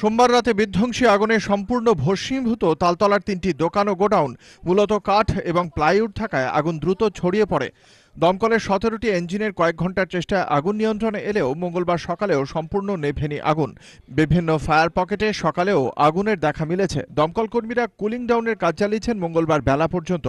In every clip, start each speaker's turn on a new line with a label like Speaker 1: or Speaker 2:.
Speaker 1: সোমবার রাতে বিধ্বংসী আগুনে সম্পূর্ণ ভস্মীভূত তালতলার তিনটি দোকান ও গোডাউন মূলত কাঠ এবং প্লাইউড থাকায় আগুন দ্রুত ছড়িয়ে পড়ে দমকলের সতেরোটি ইঞ্জিনের কয়েক ঘন্টার চেষ্টায় আগুন নিয়ন্ত্রণে এলেও মঙ্গলবার সকালেও সম্পূর্ণ নেভেনি আগুন বিভিন্ন ফায়ার পকেটে সকালেও আগুনের দেখা মিলেছে দমকল কর্মীরা কুলিং ডাউনের কাজ চালিয়েছেন মঙ্গলবার বেলা পর্যন্ত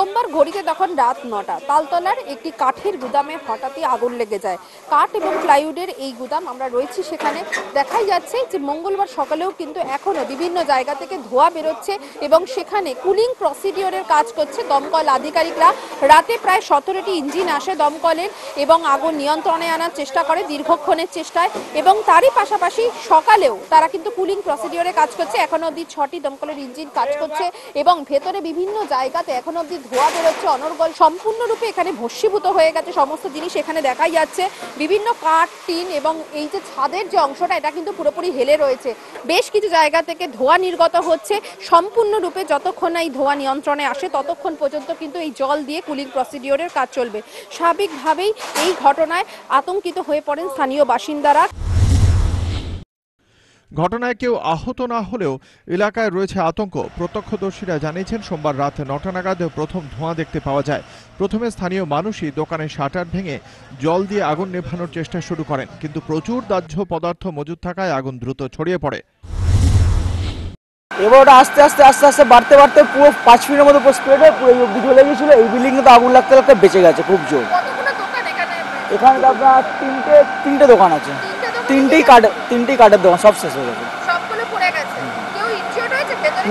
Speaker 2: সোমবার ঘড়িতে তখন রাত নটা তালতলার একটি কাঠের গুদামে হঠাৎই আগুন লেগে যায় কাঠ এবং প্লাইউডের এই গুদাম আমরা রয়েছি সেখানে দেখাই যাচ্ছে যে মঙ্গলবার সকালেও কিন্তু এখনও বিভিন্ন জায়গা থেকে ধোয়া বেরোচ্ছে এবং সেখানে কুলিং প্রসিডিওরের কাজ করছে দমকল আধিকারিকরা রাতে প্রায় সতেরোটি ইঞ্জিন আসে দমকলের এবং আগুন নিয়ন্ত্রণে আনার চেষ্টা করে দীর্ঘক্ষণের চেষ্টায় এবং তারই পাশাপাশি সকালেও তারা কিন্তু কুলিং প্রসিডিওরে কাজ করছে এখনও অবধি ছটি দমকলের ইঞ্জিন কাজ করছে এবং ভেতরে বিভিন্ন জায়গাতে এখনও অবধি ধোয়া বেরোচ্ছে অনর্গল সম্পূর্ণরূপে এখানে ভস্মীভূত হয়ে গেছে সমস্ত জিনিস এখানে দেখাই যাচ্ছে বিভিন্ন কাঠ টিন এবং এই যে ছাদের যে অংশটা এটা কিন্তু পুরোপুরি হেলে রয়েছে বেশ কিছু জায়গা থেকে ধোয়া নির্গত হচ্ছে সম্পূর্ণরূপে যতক্ষণ না এই ধোয়া নিয়ন্ত্রণে আসে ততক্ষণ পর্যন্ত কিন্তু এই জল দিয়ে কুলিং প্রসিডিওরের কাজ চলবে স্বাভাবিকভাবেই এই ঘটনায় আতঙ্কিত হয়ে পড়েন স্থানীয় বাসিন্দারা
Speaker 1: ঘটনায় কেউ আহত না হলেও এলাকায় রয়েছে আতঙ্ক প্রত্যক্ষদর্শীরা জানিয়েছেন সোমবার রাত নটা নাগাদ প্রথম ধোঁয়া দেখতে পাওয়া যায় প্রথমে স্থানীয় মানুষই দোকানে শাটার ভেঙে জল দিয়ে আগুন নেভানোর চেষ্টা শুরু করেন কিন্তু প্রচুর দাহ্য পদার্থ মজুদ থাকায় আগুন দ্রুত ছড়িয়ে পড়ে এবার ওটা আস্তে আস্তে আস্তে আস্তে বাড়তে বাড়তে পুরো পাঁচ মিনিটের মতো পুরো স্প্রেড হয়ে পুরো অব্দি চলে এই বিল্ডিং তো আগুন লাগতে লাগতে বেঁচে
Speaker 2: গেছে খুব জোর এখানে আপনার তিনটে তিনটে দোকান আছে তিনটেই
Speaker 1: কার্ড তিনটেই কার্ডের দোকান সব শেষ হয়ে গেছে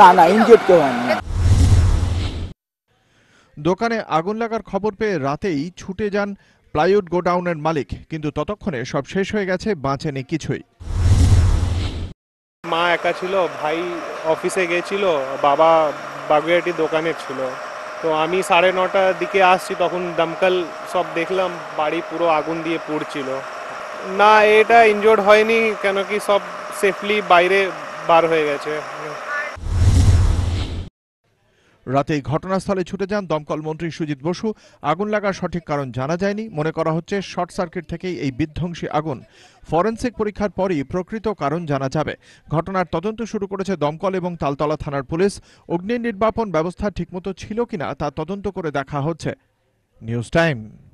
Speaker 2: না না কেউ হয়নি
Speaker 1: দোকানে আগুন লাগার খবর পেয়ে রাতেই ছুটে যান প্লাইউড গোডাউনের মালিক কিন্তু ততক্ষণে সব শেষ হয়ে গেছে বাঁচেনি কিছুই
Speaker 3: মা একা ছিল ভাই অফিসে গেছিল বাবা বাগুয়াটি দোকানে ছিল তো আমি সাড়ে নটার দিকে আসছি তখন দমকল সব দেখলাম বাড়ি পুরো আগুন দিয়ে পুড়ছিল না এটা ইনজোর্ড হয়নি কেন কি সব সেফলি বাইরে বার হয়ে গেছে
Speaker 1: রাতেই ঘটনাস্থলে ছুটে যান দমকল মন্ত্রী সুজিত বসু আগুন লাগার সঠিক কারণ জানা যায়নি মনে করা হচ্ছে শর্ট সার্কিট থেকেই এই বিধ্বংসী আগুন ফরেন্সিক পরীক্ষার পরই প্রকৃত কারণ জানা যাবে ঘটনার তদন্ত শুরু করেছে দমকল এবং তালতলা থানার পুলিশ অগ্নি নির্বাপন ব্যবস্থা ঠিকমতো ছিল কিনা তা তদন্ত করে দেখা হচ্ছে নিউজ টাইম